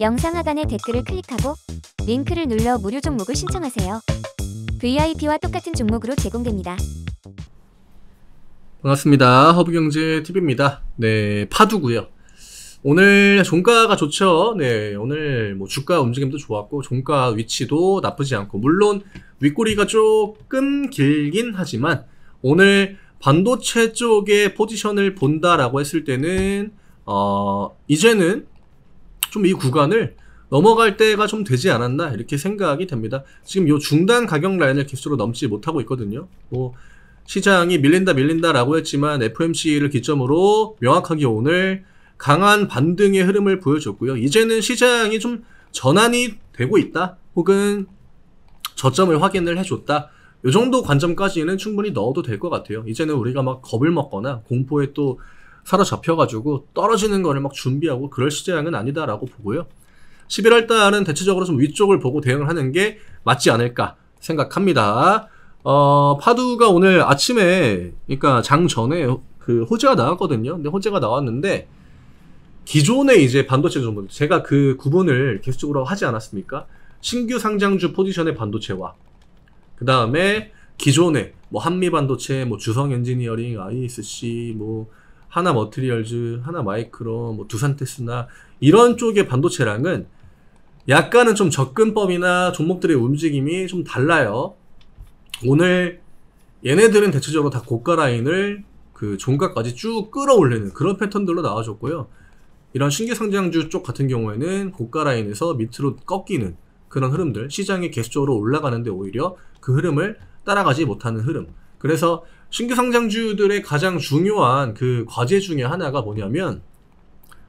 영상 하단의 댓글을 클릭하고 링크를 눌러 무료 종목을 신청하세요. VIP와 똑같은 종목으로 제공됩니다. 반갑습니다. 허브경제TV입니다. 네, 파두고요. 오늘 종가가 좋죠. 네, 오늘 뭐 주가 움직임도 좋았고 종가 위치도 나쁘지 않고 물론 윗꼬리가 조금 길긴 하지만 오늘 반도체 쪽에 포지션을 본다라고 했을 때는 어 이제는 좀이 구간을 넘어갈 때가 좀 되지 않았나 이렇게 생각이 됩니다. 지금 이 중단 가격 라인을 기수로 넘지 못하고 있거든요. 뭐 시장이 밀린다 밀린다라고 했지만 FMC를 기점으로 명확하게 오늘 강한 반등의 흐름을 보여줬고요. 이제는 시장이 좀 전환이 되고 있다. 혹은 저점을 확인을 해줬다. 이 정도 관점까지는 충분히 넣어도 될 것 같아요. 이제는 우리가 막 겁을 먹거나 공포에 또 사로잡혀가지고 떨어지는 거를 막 준비하고 그럴 시장은 아니다라고 보고요. 11월 달은 대체적으로 좀 위쪽을 보고 대응을 하는 게 맞지 않을까 생각합니다. 어, 파두가 오늘 아침에, 그러니까 장 전에 그 호재가 나왔거든요. 근데 호재가 나왔는데, 기존에 이제 반도체 종목, 제가 그 구분을 계속적으로 하지 않았습니까? 신규 상장주 포지션의 반도체와, 그 다음에 기존에 뭐 한미 반도체, 뭐 주성 엔지니어링, ISC, 뭐 하나 머트리얼즈, 하나 마이크로뭐 두산테스나 이런 쪽의 반도체랑은 약간은 좀 접근법이나 종목들의 움직임이 좀 달라요. 오늘 얘네들은 대체적으로 다 고가 라인을 그 종가까지 쭉 끌어올리는 그런 패턴들로 나와줬고요. 이런 신규상장주 쪽 같은 경우에는 고가 라인에서 밑으로 꺾이는 그런 흐름들, 시장이 계속적으로 올라가는데 오히려 그 흐름을 따라가지 못하는 흐름. 그래서 신규 상장주들의 가장 중요한 그 과제 중에 하나가 뭐냐면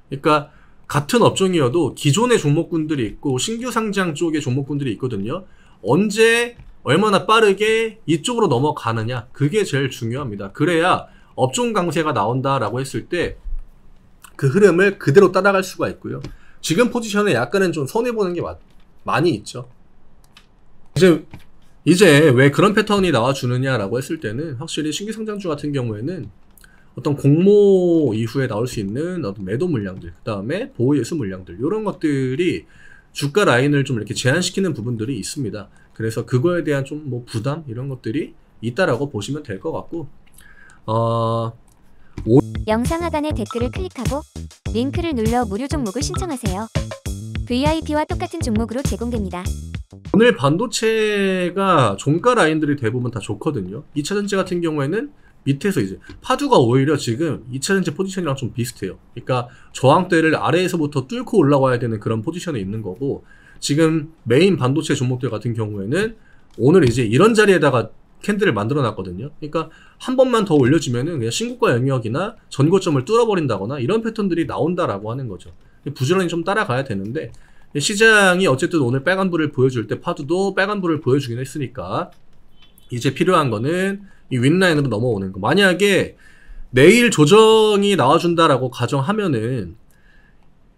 그러니까 같은 업종이어도 기존의 종목군들이 있고 신규 상장 쪽의 종목군들이 있거든요. 언제 얼마나 빠르게 이쪽으로 넘어가느냐 그게 제일 중요합니다. 그래야 업종 강세가 나온다라고 했을 때 그 흐름을 그대로 따라갈 수가 있고요. 지금 포지션에 약간은 좀 손해 보는 게 많이 있죠. 이제 이제 왜 그런 패턴이 나와주느냐라고 했을 때는 확실히 신규상장주 같은 경우에는 어떤 공모 이후에 나올 수 있는 어떤 매도 물량들, 그 다음에 보호 예수 물량들, 이런 것들이 주가 라인을 좀 이렇게 제한시키는 부분들이 있습니다. 그래서 그거에 대한 좀 뭐 부담 이런 것들이 있다라고 보시면 될 것 같고, 어, 오... 영상 하단의 댓글을 클릭하고 링크를 눌러 무료 종목을 신청하세요. VIP와 똑같은 종목으로 제공됩니다. 오늘 반도체가 종가 라인들이 대부분 다 좋거든요. 2차전지 같은 경우에는 밑에서 이제 파주가 오히려 지금 2차전지 포지션이랑 좀 비슷해요. 그러니까 저항대를 아래에서부터 뚫고 올라와야 되는 그런 포지션에 있는 거고 지금 메인 반도체 종목들 같은 경우에는 오늘 이제 이런 자리에다가 캔들을 만들어 놨거든요. 그러니까 한 번만 더 올려주면은 그냥 신고가 영역이나 전고점을 뚫어버린다거나 이런 패턴들이 나온다라고 하는 거죠. 부지런히 좀 따라가야 되는데 시장이 어쨌든 오늘 빨간불을 보여줄 때 파도도 빨간불을 보여주긴 했으니까 이제 필요한 거는 이 윗라인으로 넘어오는 거. 만약에 내일 조정이 나와준다라고 가정하면은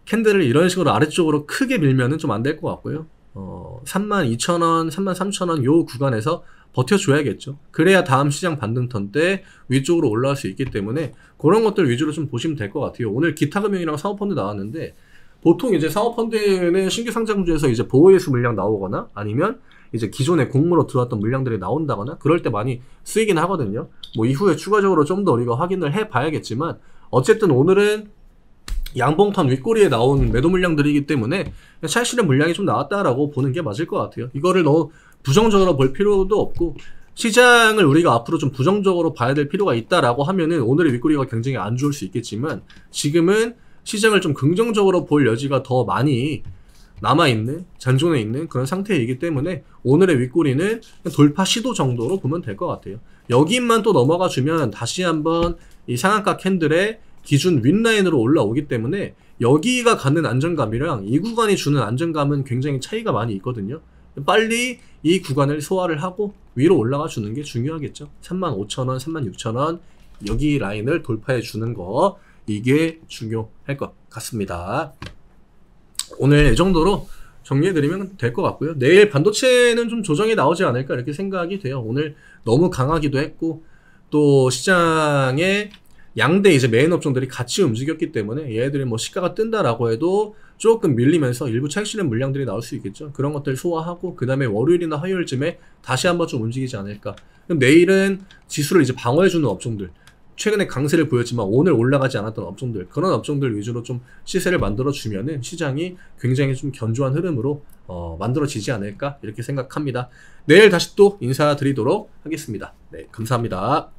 캔들을 이런 식으로 아래쪽으로 크게 밀면은 좀 안 될 것 같고요. 어, 32,000원, 33,000원 요 구간에서 버텨줘야겠죠. 그래야 다음 시장 반등턴 때 위쪽으로 올라올 수 있기 때문에 그런 것들 위주로 좀 보시면 될 것 같아요. 오늘 기타금융이랑 사모펀드 나왔는데 보통 이제 상업펀드는 신규 상장 구조에서 이제 보호예수 물량 나오거나 아니면 이제 기존에 공모로 들어왔던 물량들이 나온다거나 그럴 때 많이 쓰이긴 하거든요. 뭐 이후에 추가적으로 좀 더 우리가 확인을 해봐야겠지만 어쨌든 오늘은 양봉턴 윗꼬리에 나온 매도 물량들이기 때문에 사실은 물량이 좀 나왔다라고 보는 게 맞을 것 같아요. 이거를 너무 부정적으로 볼 필요도 없고 시장을 우리가 앞으로 좀 부정적으로 봐야 될 필요가 있다라고 하면은 오늘의 윗꼬리가 굉장히 안 좋을 수 있겠지만 지금은 시장을 좀 긍정적으로 볼 여지가 더 많이 남아있는 잔존에 있는 그런 상태이기 때문에 오늘의 윗꼬리는 돌파 시도 정도로 보면 될 것 같아요 여기만 또 넘어가 주면 다시 한번 이 상한가 캔들의 기준 윗라인으로 올라오기 때문에 여기가 갖는 안정감이랑 이 구간이 주는 안정감은 굉장히 차이가 많이 있거든요 빨리 이 구간을 소화를 하고 위로 올라가 주는 게 중요하겠죠 35,000원, 36,000원 여기 라인을 돌파해 주는 거 이게 중요할 것 같습니다. 오늘 이 정도로 정리해드리면 될 것 같고요. 내일 반도체는 좀 조정이 나오지 않을까 이렇게 생각이 돼요. 오늘 너무 강하기도 했고 또 시장에 양대 이제 메인 업종들이 같이 움직였기 때문에 얘들이 뭐 시가가 뜬다라고 해도 조금 밀리면서 일부 착실한 물량들이 나올 수 있겠죠. 그런 것들 소화하고 그 다음에 월요일이나 화요일쯤에 다시 한번 좀 움직이지 않을까. 그럼 내일은 지수를 이제 방어해주는 업종들 최근에 강세를 보였지만 오늘 올라가지 않았던 업종들 그런 업종들 위주로 좀 시세를 만들어 주면은 시장이 굉장히 좀 견조한 흐름으로 어, 만들어지지 않을까 이렇게 생각합니다. 내일 다시 또 인사드리도록 하겠습니다. 네, 감사합니다.